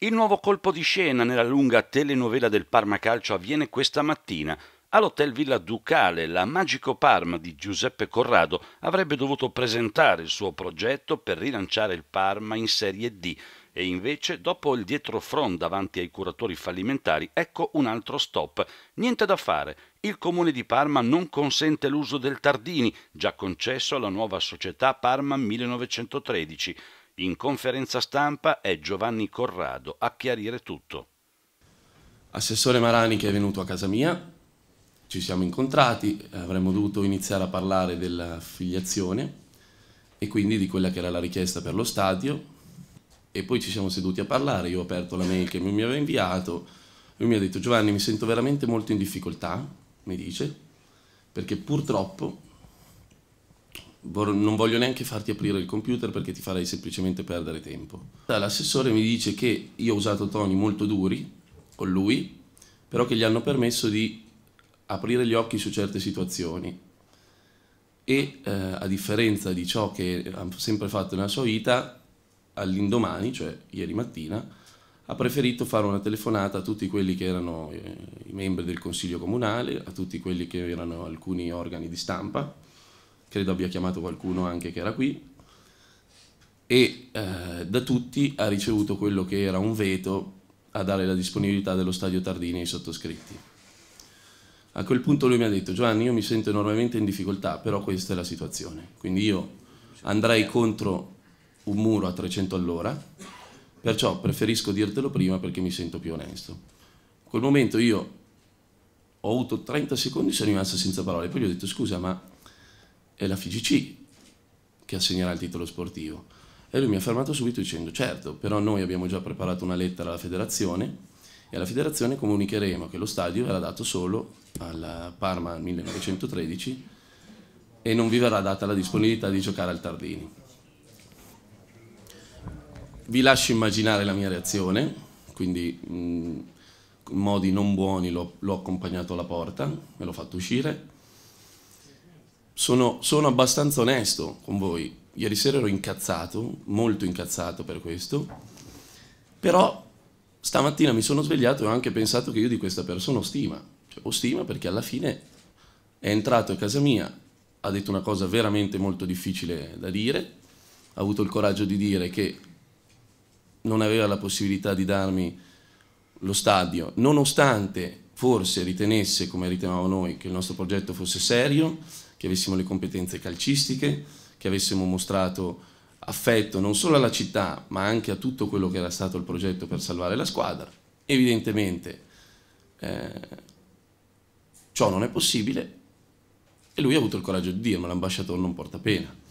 Il nuovo colpo di scena nella lunga telenovela del Parma Calcio avviene questa mattina. All'Hotel Villa Ducale, la Magico Parma di Giuseppe Corrado avrebbe dovuto presentare il suo progetto per rilanciare il Parma in Serie D e invece, dopo il dietro front davanti ai curatori fallimentari, ecco un altro stop. Niente da fare. Il comune di Parma non consente l'uso del Tardini, già concesso alla nuova società Parma 1913. In conferenza stampa è Giovanni Corrado a chiarire tutto. Assessore Marani che è venuto a casa mia, ci siamo incontrati, avremmo dovuto iniziare a parlare della filiazione e quindi di quella che era la richiesta per lo stadio e poi ci siamo seduti a parlare, io ho aperto la mail che mi aveva inviato, lui mi ha detto Giovanni mi sento veramente molto in difficoltà, mi dice, perché purtroppo non voglio neanche farti aprire il computer perché ti farei semplicemente perdere tempo. L'assessore mi dice che io ho usato toni molto duri con lui, però che gli hanno permesso di aprire gli occhi su certe situazioni e eh, a differenza di ciò che ha sempre fatto nella sua vita, all'indomani, cioè ieri mattina, ha preferito fare una telefonata a tutti quelli che erano eh, i membri del Consiglio Comunale, a tutti quelli che erano alcuni organi di stampa, credo abbia chiamato qualcuno anche che era qui, e eh, da tutti ha ricevuto quello che era un veto a dare la disponibilità dello stadio Tardini ai sottoscritti. A quel punto lui mi ha detto Giovanni io mi sento enormemente in difficoltà, però questa è la situazione, quindi io andrei contro un muro a 300 all'ora, perciò preferisco dirtelo prima perché mi sento più onesto. In quel momento io ho avuto 30 secondi e sono rimasto senza parole, poi gli ho detto scusa ma è la FIGC che assegnerà il titolo sportivo. E lui mi ha fermato subito dicendo, certo, però noi abbiamo già preparato una lettera alla federazione e alla federazione comunicheremo che lo stadio era dato solo al Parma 1913 e non vi verrà data la disponibilità di giocare al Tardini. Vi lascio immaginare la mia reazione, quindi in modi non buoni l'ho accompagnato alla porta, me l'ho fatto uscire sono, sono abbastanza onesto con voi. Ieri sera ero incazzato, molto incazzato per questo, però stamattina mi sono svegliato e ho anche pensato che io di questa persona ho stima. Cioè, ho stima perché alla fine è entrato a casa mia, ha detto una cosa veramente molto difficile da dire, ha avuto il coraggio di dire che non aveva la possibilità di darmi lo stadio, nonostante forse ritenesse, come ritenevamo noi, che il nostro progetto fosse serio, che avessimo le competenze calcistiche, che avessimo mostrato affetto non solo alla città ma anche a tutto quello che era stato il progetto per salvare la squadra. Evidentemente eh, ciò non è possibile e lui ha avuto il coraggio di dirmelo, l'ambasciatore non porta pena.